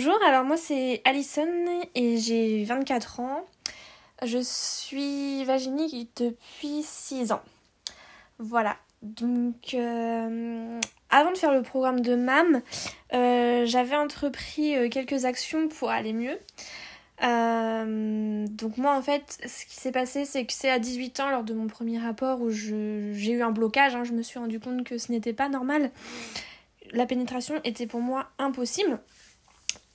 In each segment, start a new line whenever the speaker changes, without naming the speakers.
Bonjour, alors moi c'est Alison et j'ai 24 ans. Je suis vaginique depuis 6 ans. Voilà, donc euh, avant de faire le programme de MAM, euh, j'avais entrepris euh, quelques actions pour aller mieux. donc moi en fait ce qui s'est passé c'est que c'est à 18 ans lors de mon premier rapport où j'ai eu un blocage, hein. je me suis rendu compte que ce n'était pas normal. La pénétration était pour moi impossible.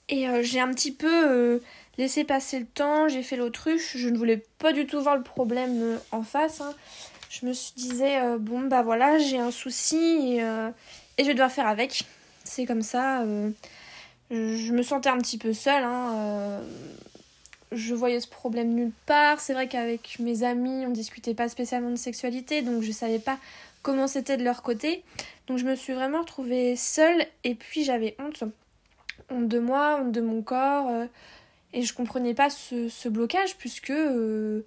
Et euh, j'ai un petit peu euh, laissé passer le temps, j'ai fait l'autruche, je ne voulais pas du tout voir le problème euh, en face. Hein. Je me suis disais, bon bah voilà, j'ai un souci et, je vais devoir faire avec. C'est comme ça. je me sentais un petit peu seule. Hein, je voyais ce problème nulle part. C'est vrai qu'avec mes amis, on discutait pas spécialement de sexualité, donc je savais pas comment c'était de leur côté. Donc je me suis vraiment retrouvée seule et puis j'avais honte honte de moi, honte de mon corps. Euh, et je comprenais pas ce, ce blocage puisque euh,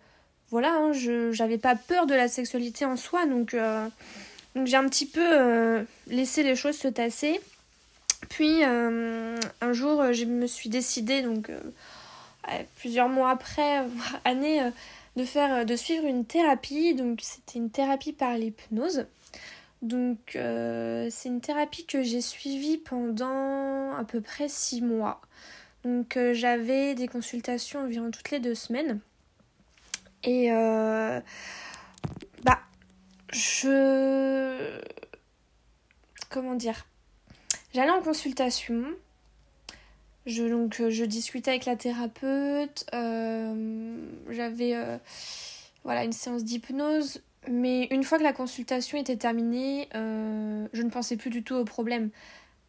voilà, hein, je j'avais pas peur de la sexualité en soi, donc, euh, donc j'ai un petit peu laissé les choses se tasser. Puis un jour, je me suis décidée, donc plusieurs mois après, années, de faire, de suivre une thérapie. Donc c'était une thérapie par l'hypnose. Donc euh, c'est une thérapie que j'ai suivie pendant à peu près six mois. Donc euh, j'avais des consultations environ toutes les deux semaines. Et euh, bah je comment dire j'allais en consultation. Je, donc je discutais avec la thérapeute, j'avais voilà une séance d'hypnose mais une fois que la consultation était terminée, euh, je ne pensais plus du tout au problème.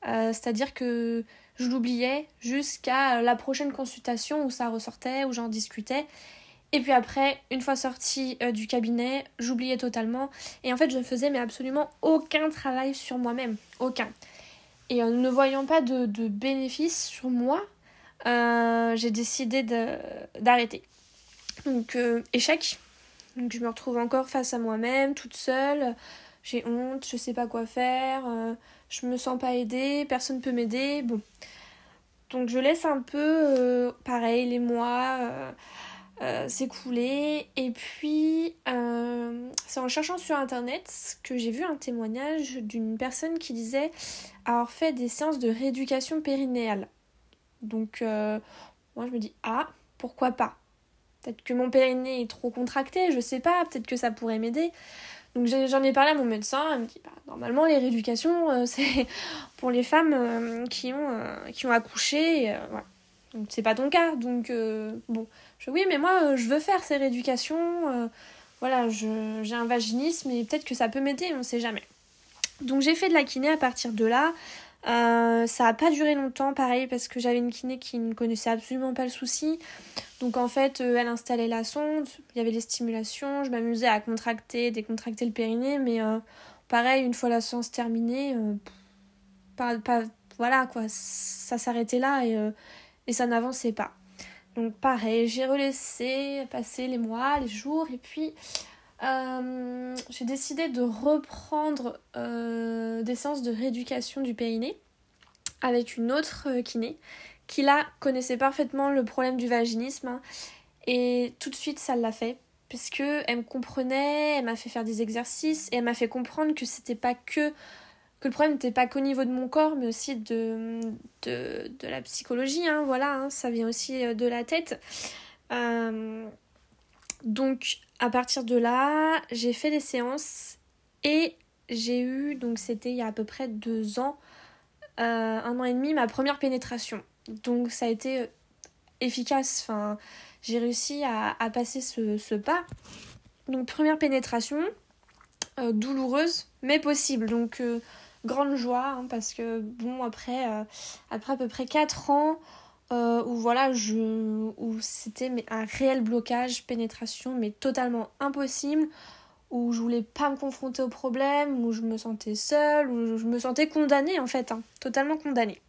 Euh, c'est-à-dire que je l'oubliais jusqu'à la prochaine consultation où ça ressortait, où j'en discutais. Et puis après, une fois sortie euh, du cabinet, j'oubliais totalement. Et en fait, je ne faisais mais absolument aucun travail sur moi-même. Aucun. Et en ne voyant pas de, de bénéfice sur moi, j'ai décidé d'arrêter. Donc, échec donc je me retrouve encore face à moi-même, toute seule. J'ai honte, je sais pas quoi faire, euh, je me sens pas aidée, personne ne peut m'aider. Bon. Donc je laisse un peu, euh, pareil, les mois euh, s'écouler. Et puis, c'est en cherchant sur internet que j'ai vu un témoignage d'une personne qui disait avoir fait des séances de rééducation périnéale. Donc, moi je me dis, ah, pourquoi pas Peut-être que mon périnée est trop contracté, je sais pas, peut-être que ça pourrait m'aider. Donc j'en ai parlé à mon médecin, il me dit bah, normalement les rééducations euh, c'est pour les femmes euh, qui, ont, euh, qui ont accouché, c'est pas ton cas. Donc bon, je oui mais moi je veux faire ces rééducations, voilà j'ai un vaginisme et peut-être que ça peut m'aider, on sait jamais. Donc j'ai fait de la kiné à partir de là, euh, ça n'a pas duré longtemps, pareil, parce que j'avais une kiné qui ne connaissait absolument pas le souci. Donc en fait, euh, elle installait la sonde, il y avait les stimulations, je m'amusais à contracter, décontracter le périnée, mais euh, pareil, une fois la séance terminée, pas, pas, voilà quoi, ça s'arrêtait là et, et ça n'avançait pas. Donc pareil, j'ai relaissé passé les mois, les jours, et puis euh, j'ai décidé de reprendre euh, des séances de rééducation du périnée avec une autre euh, kiné qui là connaissait parfaitement le problème du vaginisme hein, et tout de suite ça l'a fait puisque elle me comprenait, elle m'a fait faire des exercices et elle m'a fait comprendre que c'était pas que que le problème n'était pas qu'au niveau de mon corps mais aussi de de, la psychologie hein, voilà hein, ça vient aussi de la tête donc à partir de là, j'ai fait les séances et j'ai eu, donc c'était il y a à peu près deux ans, euh, un an et demi, ma première pénétration. Donc ça a été euh, efficace, enfin, j'ai réussi à, passer ce, pas. Donc première pénétration, euh, douloureuse, mais possible. Donc grande joie, hein, parce que bon, après, après à peu près quatre ans, euh, où voilà, je, c'était un réel blocage, pénétration, mais totalement impossible, où je voulais pas me confronter au problème, où je me sentais seule, où je me sentais condamnée en fait, hein. totalement condamnée.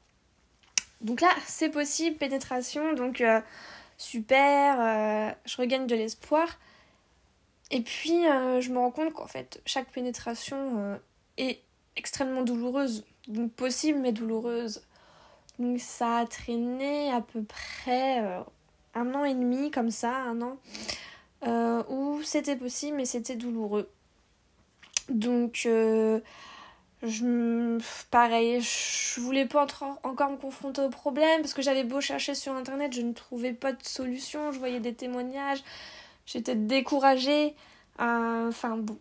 Donc là, c'est possible, pénétration, donc euh, super, euh, je regagne de l'espoir. Et puis, je me rends compte qu'en fait, chaque pénétration est extrêmement douloureuse, donc possible mais douloureuse donc ça a traîné à peu près euh, un an et demi comme ça, un an, euh, où c'était possible mais c'était douloureux. Donc euh, je, pareil, je voulais pas encore me confronter au problème parce que j'avais beau chercher sur internet, je ne trouvais pas de solution, je voyais des témoignages, j'étais découragée. Enfin bon.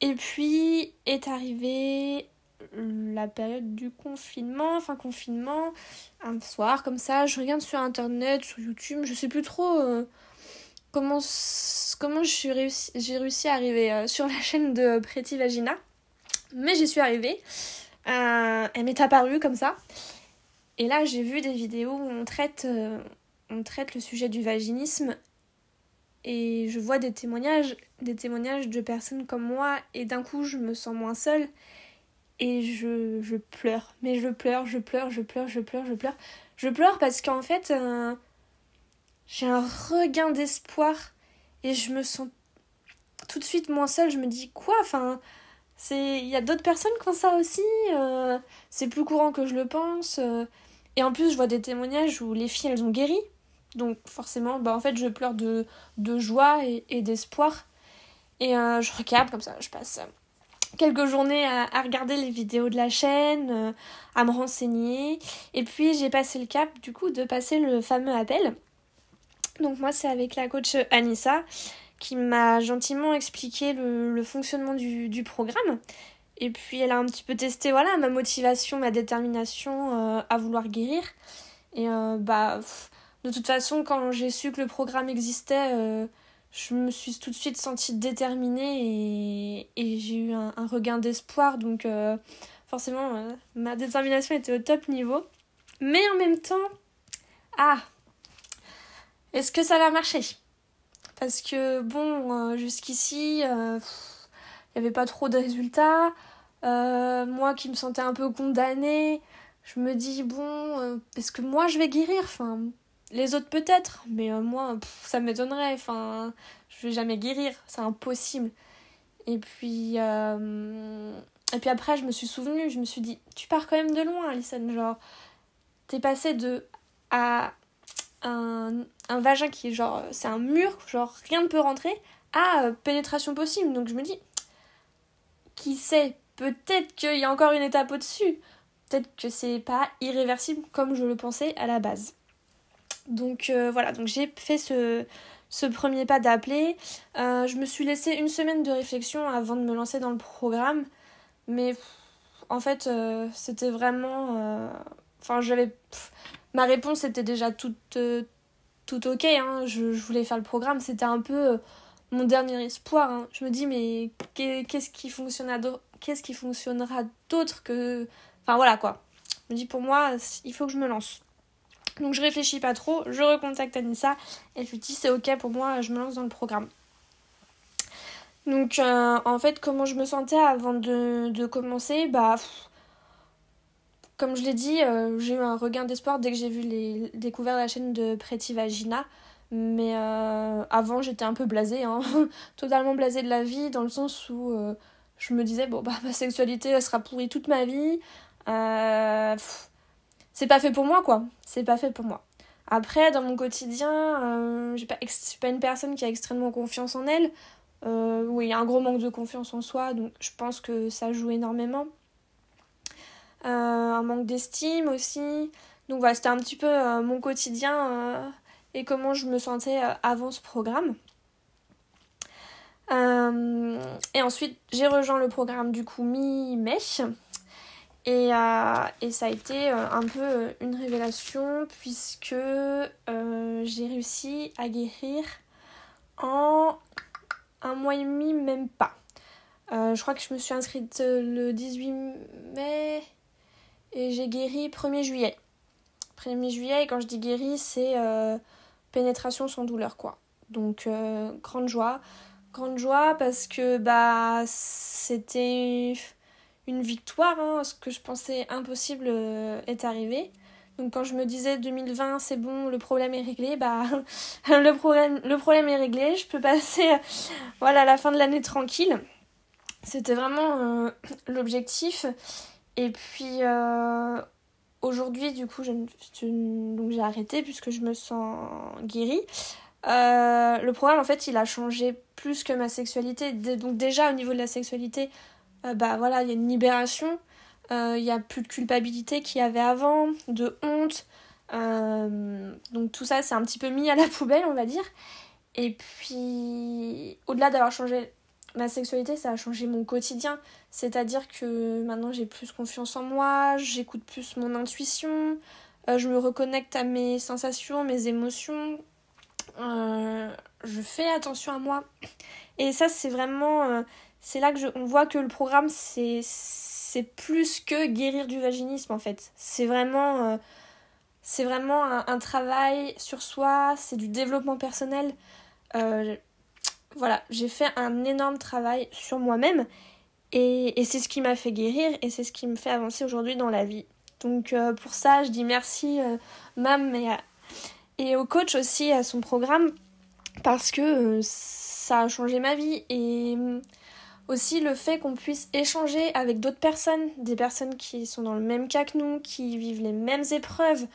Et puis est arrivé euh, la période du confinement, enfin confinement, un soir comme ça, je regarde sur internet, sur YouTube, je sais plus trop euh, comment, j'ai réussi, à arriver euh, sur la chaîne de Pretty Vagina, mais j'y suis arrivée. elle m'est apparue comme ça. Et là, j'ai vu des vidéos où on traite, on traite le sujet du vaginisme et je vois des témoignages, des témoignages de personnes comme moi, et d'un coup je me sens moins seule, et je, je, pleure. Mais je pleure, je pleure, je pleure, je pleure, je pleure. Je pleure parce qu'en fait, euh, j'ai un regain d'espoir et je me sens tout de suite moins seule. Je me dis quoi Enfin, c'est il y a d'autres personnes comme ça aussi. Euh, c'est plus courant que je le pense. Euh. et en plus, je vois des témoignages où les filles, elles ont guéri. Donc forcément, bah en fait, je pleure de, de joie et, d'espoir. Et je regarde comme ça, je passe quelques journées à, regarder les vidéos de la chaîne, euh, à me renseigner. Et puis j'ai passé le cap du coup de passer le fameux appel. Donc moi c'est avec la coach Anissa qui m'a gentiment expliqué le, fonctionnement du, programme. Et puis elle a un petit peu testé voilà ma motivation, ma détermination euh, à vouloir guérir. Et euh, bah de toute façon quand j'ai su que le programme existait je me suis tout de suite sentie déterminée et, j'ai eu un, regain d'espoir. Donc euh, forcément, euh, ma détermination était au top niveau. Mais en même temps, ah, est-ce que ça va marcher Parce que bon, euh, jusqu'ici, il n'y avait pas trop de résultats. moi qui me sentais un peu condamnée, je me dis, bon, est-ce que moi je vais guérir enfin, les autres peut-être, mais euh, moi, ça ça m'étonnerait. Enfin, je vais jamais guérir, c'est impossible. Et puis, euh, et puis après, je me suis souvenue, je me suis dit, tu pars quand même de loin, Alison. Genre, t'es passé de à un, vagin qui est genre, c'est un mur, genre rien ne peut rentrer, à euh, pénétration possible. Donc je me dis, qui sait, peut-être qu'il y a encore une étape au-dessus. Peut-être que c'est pas irréversible comme je le pensais à la base. Donc euh, voilà, donc j'ai fait ce, ce, premier pas d'appeler. Euh, je me suis laissé une semaine de réflexion avant de me lancer dans le programme, mais en fait euh, c'était vraiment, enfin j'avais, ma réponse était déjà toute tout ok. Hein. Je, voulais faire le programme, c'était un peu mon dernier espoir. Hein. Je me dis mais qu'est-ce qui fonctionnera qu'est-ce qui fonctionnera d'autre que, enfin voilà quoi. Je me dis pour moi il faut que je me lance. Donc je réfléchis pas trop, je recontacte Anissa et je lui dis c'est ok pour moi, je me lance dans le programme. Donc euh, en fait comment je me sentais avant de, commencer, bah comme je l'ai dit, euh, j'ai eu un regain d'espoir dès que j'ai vu les découvertes de la chaîne de Pretty Vagina. Mais euh, avant j'étais un peu blasée, hein. totalement blasée de la vie, dans le sens où je me disais bon bah ma sexualité elle sera pourrie toute ma vie c'est pas fait pour moi, quoi. C'est pas fait pour moi. Après, dans mon quotidien, euh, j'ai pas, suis pas une personne qui a extrêmement confiance en elle. Euh, oui, il y a un gros manque de confiance en soi, donc je pense que ça joue énormément. Euh, un manque d'estime aussi. Donc voilà, c'était un petit peu mon quotidien et comment je me sentais avant ce programme. et ensuite, j'ai rejoint le programme du coup mi-mai. Euh, et, ça a été euh, un peu euh, une révélation puisque j'ai réussi à guérir en un mois et demi, même pas. je crois que je me suis inscrite le 18 mai et j'ai guéri 1er juillet. 1er juillet, quand je dis guéri, c'est pénétration sans douleur, quoi. Donc, grande joie. Grande joie parce que bah, c'était une victoire. Hein, ce que je pensais impossible euh, est arrivé. Donc quand je me disais 2020 c'est bon, le problème est réglé, bah le problème, le problème est réglé, je peux passer voilà, la fin de l'année tranquille. C'était vraiment euh, l'objectif. Et puis euh, aujourd'hui du coup je, donc j'ai arrêté puisque je me sens guérie. le problème en fait il a changé plus que ma sexualité. Donc déjà au niveau de la sexualité, euh, bah voilà, il y a une libération, euh, il n'y a plus de culpabilité qu'il y avait avant, de honte. Euh, donc tout ça, c'est un petit peu mis à la poubelle, on va dire. Et puis, au-delà d'avoir changé ma sexualité, ça a changé mon quotidien. C'est-à-dire que maintenant j'ai plus confiance en moi, j'écoute plus mon intuition, je me reconnecte à mes sensations, mes émotions, je fais attention à moi. Et ça, c'est vraiment, c'est là que je, on voit que le programme c'est c'est plus que guérir du vaginisme en fait. C'est vraiment euh, c'est vraiment un, travail sur soi, c'est du développement personnel. Euh, voilà, j'ai fait un énorme travail sur moi-même et, c'est ce qui m'a fait guérir et c'est ce qui me fait avancer aujourd'hui dans la vie. Donc euh, pour ça, je dis merci Mam et, et, au coach aussi à son programme parce que ça a changé ma vie et aussi le fait qu'on puisse échanger avec d'autres personnes, des personnes qui sont dans le même cas que nous, qui vivent les mêmes épreuves,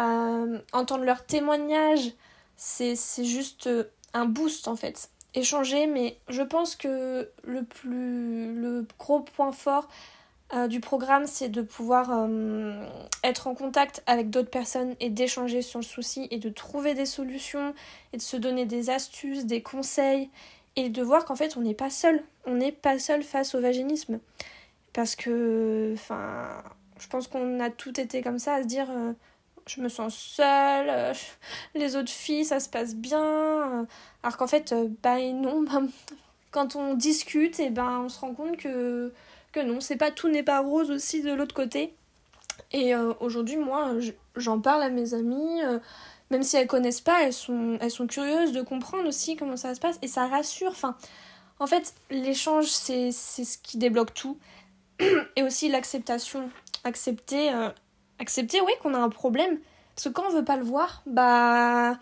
euh, entendre leurs témoignages, c'est juste euh, un boost en fait. Échanger, mais je pense que le plus le gros point fort euh, du programme, c'est de pouvoir être en contact avec d'autres personnes et d'échanger sur le souci et de trouver des solutions et de se donner des astuces, des conseils et de voir qu'en fait on n'est pas seul, on n'est pas seul face au vaginisme. Parce que, enfin, je pense qu'on a tout été comme ça à se dire euh, je me sens seule, euh, les autres filles ça se passe bien. Alors qu'en fait, ben non, bah, quand on discute, et eh ben on se rend compte que, que non, c'est pas tout n'est pas rose aussi de l'autre côté. Et aujourd'hui, moi, je, j'en parle à mes amis euh, même si elles connaissent pas, elles sont, elles sont curieuses de comprendre aussi comment ça se passe. Et ça rassure. Enfin, en fait, l'échange, c'est ce qui débloque tout. Et aussi l'acceptation. Accepter, euh, accepter oui, qu'on a un problème. Parce que quand on veut pas le voir, bah,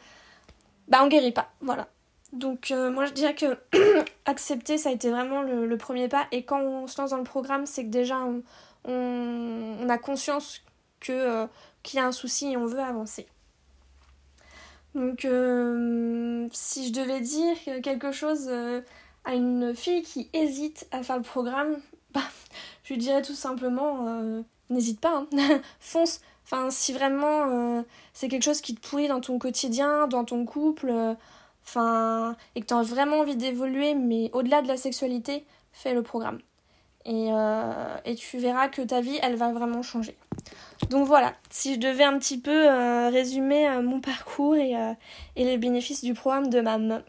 bah on guérit pas. Voilà. Donc euh, moi je dirais que accepter ça a été vraiment le, premier pas et quand on se lance dans le programme c'est que déjà on, on, a conscience que qu'il y a un souci et on veut avancer. Donc euh, si je devais dire quelque chose euh, à une fille qui hésite à faire le programme, bah, je lui dirais tout simplement euh, n'hésite pas, hein, fonce. Enfin, si vraiment c'est quelque chose qui te pourrit dans ton quotidien, dans ton couple, enfin, et que tu as vraiment envie d'évoluer, mais au-delà de la sexualité, fais le programme. Euh, et, tu verras que ta vie, elle va vraiment changer. Donc voilà, si je devais un petit peu euh, résumer euh, mon parcours et, et, les bénéfices du programme de MAM.